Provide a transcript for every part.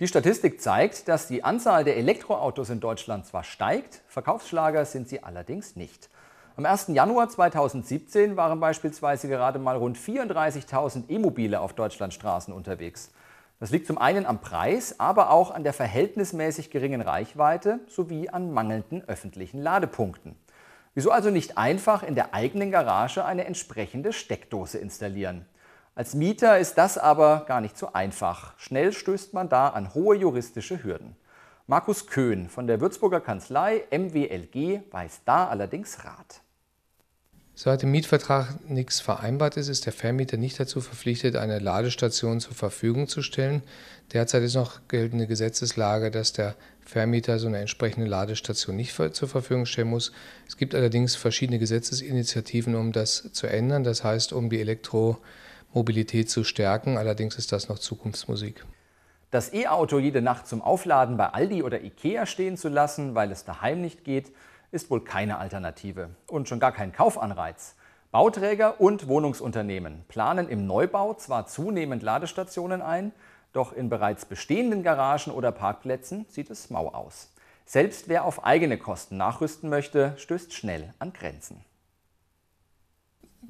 Die Statistik zeigt, dass die Anzahl der Elektroautos in Deutschland zwar steigt, Verkaufsschlager sind sie allerdings nicht. Am 1. Januar 2017 waren beispielsweise gerade mal rund 34.000 E-Mobile auf Deutschlands Straßen unterwegs. Das liegt zum einen am Preis, aber auch an der verhältnismäßig geringen Reichweite sowie an mangelnden öffentlichen Ladepunkten. Wieso also nicht einfach in der eigenen Garage eine entsprechende Steckdose installieren? Als Mieter ist das aber gar nicht so einfach. Schnell stößt man da an hohe juristische Hürden. Markus Köhn von der Würzburger Kanzlei MWLG weist da allerdings Rat. Seit im Mietvertrag nichts vereinbart ist, ist der Vermieter nicht dazu verpflichtet, eine Ladestation zur Verfügung zu stellen. Derzeit ist noch geltende Gesetzeslage, dass der Vermieter so eine entsprechende Ladestation nicht zur Verfügung stellen muss. Es gibt allerdings verschiedene Gesetzesinitiativen, um das zu ändern, das heißt, um die Elektro- Mobilität zu stärken. Allerdings ist das noch Zukunftsmusik. Das E-Auto jede Nacht zum Aufladen bei Aldi oder Ikea stehen zu lassen, weil es daheim nicht geht, ist wohl keine Alternative und schon gar kein Kaufanreiz. Bauträger und Wohnungsunternehmen planen im Neubau zwar zunehmend Ladestationen ein, doch in bereits bestehenden Garagen oder Parkplätzen sieht es mau aus. Selbst wer auf eigene Kosten nachrüsten möchte, stößt schnell an Grenzen.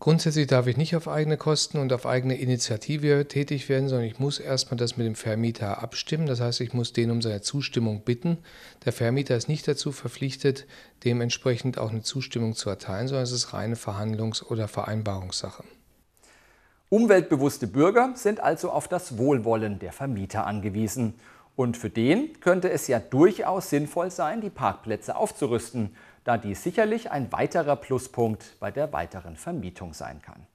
Grundsätzlich darf ich nicht auf eigene Kosten und auf eigene Initiative tätig werden, sondern ich muss erstmal das mit dem Vermieter abstimmen. Das heißt, ich muss den um seine Zustimmung bitten. Der Vermieter ist nicht dazu verpflichtet, dementsprechend auch eine Zustimmung zu erteilen, sondern es ist reine Verhandlungs- oder Vereinbarungssache. Umweltbewusste Bürger sind also auf das Wohlwollen der Vermieter angewiesen. Und für den könnte es ja durchaus sinnvoll sein, die Parkplätze aufzurüsten da dies sicherlich ein weiterer Pluspunkt bei der weiteren Vermietung sein kann.